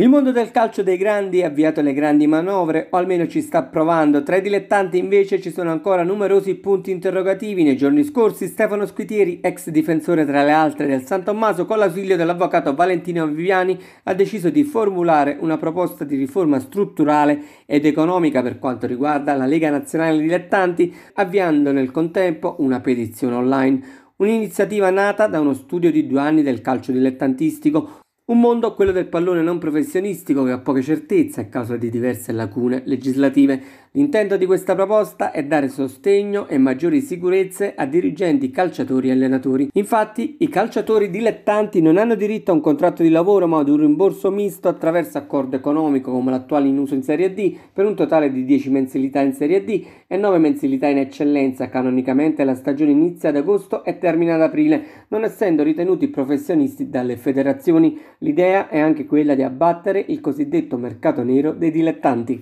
Il mondo del calcio dei grandi ha avviato le grandi manovre, o almeno ci sta provando. Tra i dilettanti invece ci sono ancora numerosi punti interrogativi. Nei giorni scorsi Stefano Squitieri, ex difensore tra le altre del San Tommaso, con l'ausilio dell'avvocato Valentino Viviani, ha deciso di formulare una proposta di riforma strutturale ed economica per quanto riguarda la Lega Nazionale Dilettanti, avviando nel contempo una petizione online. Un'iniziativa nata da uno studio di due anni del calcio dilettantistico, un mondo, quello del pallone non professionistico, che ha poche certezze a causa di diverse lacune legislative. L'intento di questa proposta è dare sostegno e maggiori sicurezze a dirigenti, calciatori e allenatori. Infatti, i calciatori dilettanti non hanno diritto a un contratto di lavoro, ma ad un rimborso misto attraverso accordo economico, come l'attuale in uso in Serie D, per un totale di 10 mensilità in Serie D e 9 mensilità in eccellenza. Canonicamente la stagione inizia ad agosto e termina ad aprile, non essendo ritenuti professionisti dalle federazioni. L'idea è anche quella di abbattere il cosiddetto mercato nero dei dilettanti.